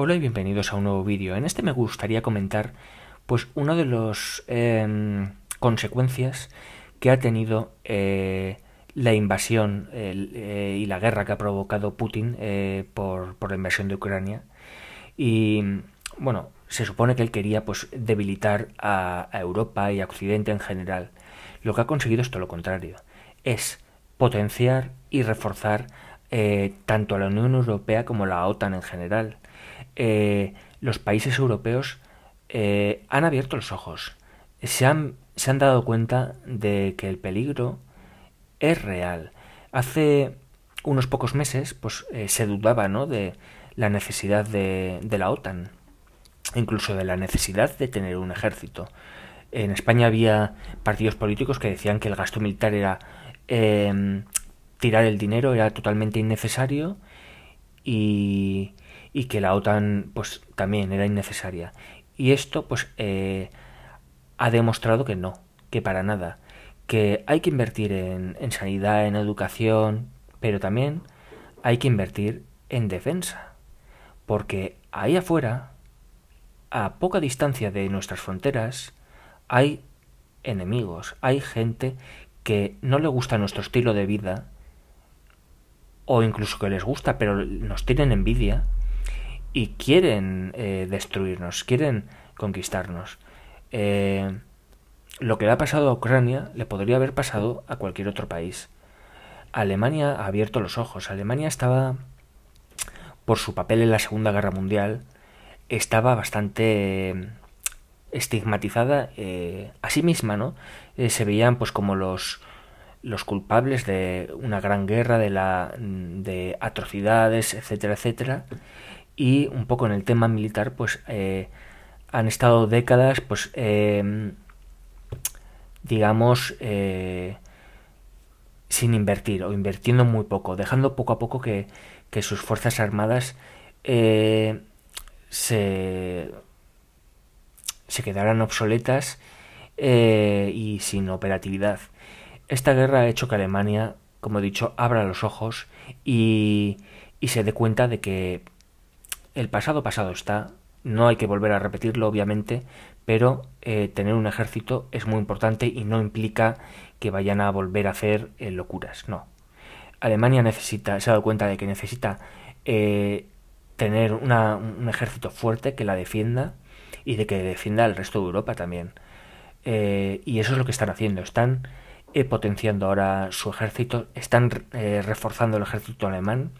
Hola y bienvenidos a un nuevo vídeo. En este me gustaría comentar pues una de las em, consecuencias que ha tenido eh, la invasión eh, y la guerra que ha provocado Putin eh, por, la invasión de Ucrania. Y bueno, se supone que él quería pues debilitar a, Europa y a Occidente en general. Lo que ha conseguido es todo lo contrario. Es potenciar y reforzar tanto a la Unión Europea como a la OTAN en general eh, los países europeos eh, han abierto los ojos, se han, se han dado cuenta de que el peligro es real. Hace unos pocos meses pues, eh, se dudaba ¿no? de la necesidad de, la OTAN, incluso de la necesidad de tener un ejército. En España había partidos políticos que decían que el gasto militar era em, tirar el dinero, era totalmente innecesario y y que la OTAN pues también era innecesaria. Y esto pues eh, ha demostrado que no, que para nada, que hay que invertir en, en sanidad, en educación, pero también hay que invertir en defensa, porque ahí afuera, a poca distancia de nuestras fronteras, hay enemigos, hay gente que no le gusta nuestro estilo de vida, o incluso que les gusta, pero nos tienen envidia, y quieren eh, destruirnos, quieren conquistarnos. Eh, lo que le ha pasado a Ucrania le podría haber pasado a cualquier otro país. Alemania ha abierto los ojos. Alemania estaba, por su papel en la Segunda Guerra Mundial, estaba bastante eh, estigmatizada a sí misma, ¿no? se veían pues como los, los culpables de una gran guerra, de, la, de atrocidades, etcétera, etcétera y un poco en el tema militar, pues eh, han estado décadas, pues eh, digamos, eh, sin invertir o invirtiendo muy poco, dejando poco a poco que, sus Fuerzas Armadas se, se quedaran obsoletas y sin operatividad. Esta guerra ha hecho que Alemania, como he dicho, abra los ojos y, y se dé cuenta de que el pasado pasado está, no hay que volver a repetirlo obviamente, pero eh, tener un ejército es muy importante y no implica que vayan a volver a hacer eh, locuras, no. Alemania necesita, se ha dado cuenta de que necesita eh, tener un ejército fuerte que la defienda y de que defienda al resto de Europa también. y eso es lo que están haciendo, están potenciando ahora su ejército, están reforzando el ejército alemán.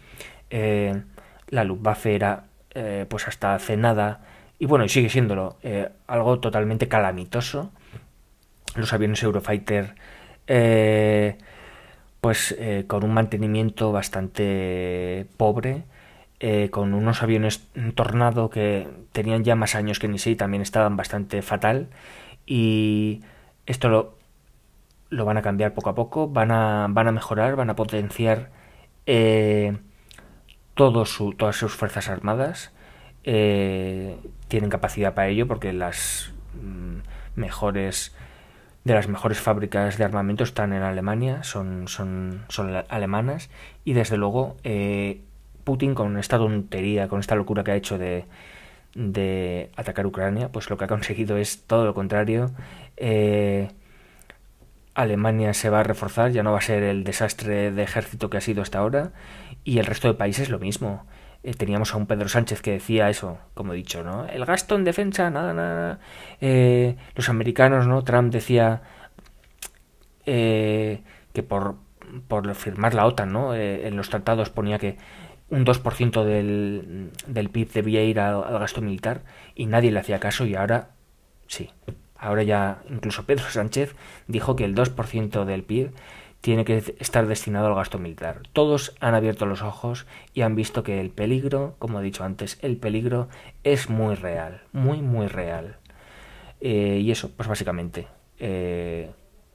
la Luftwaffe era eh, pues hasta hace nada, y bueno, y sigue siéndolo, eh, algo totalmente calamitoso. Los aviones Eurofighter, eh, pues con un mantenimiento bastante pobre, con unos aviones tornado que tenían ya más años que ni sé y también estaban bastante fatal. Y esto lo, lo van a cambiar poco a poco, van a, van a mejorar, van a potenciar todas sus fuerzas armadas eh, tienen capacidad para ello porque las mm, mejores de las mejores fábricas de armamento están en Alemania, son, son, son alemanas y desde luego eh, Putin con esta tontería, con esta locura que ha hecho de, atacar Ucrania, pues lo que ha conseguido es todo lo contrario. Eh, Alemania se va a reforzar, ya no va a ser el desastre de ejército que ha sido hasta ahora y el resto de países lo mismo. Eh, teníamos a un Pedro Sánchez que decía eso, como he dicho, ¿no? El gasto en defensa, nada, nada. Eh, los americanos, ¿no? Trump decía eh, que por, por firmar la OTAN, ¿no? en los tratados ponía que un 2% del, del PIB debía ir al, al gasto militar y nadie le hacía caso y ahora sí. Ahora ya incluso Pedro Sánchez dijo que el 2% del PIB tiene que estar destinado al gasto militar. Todos han abierto los ojos y han visto que el peligro, como he dicho antes, el peligro es muy real, muy, muy real. Eh, y eso, pues básicamente, eh,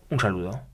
un saludo.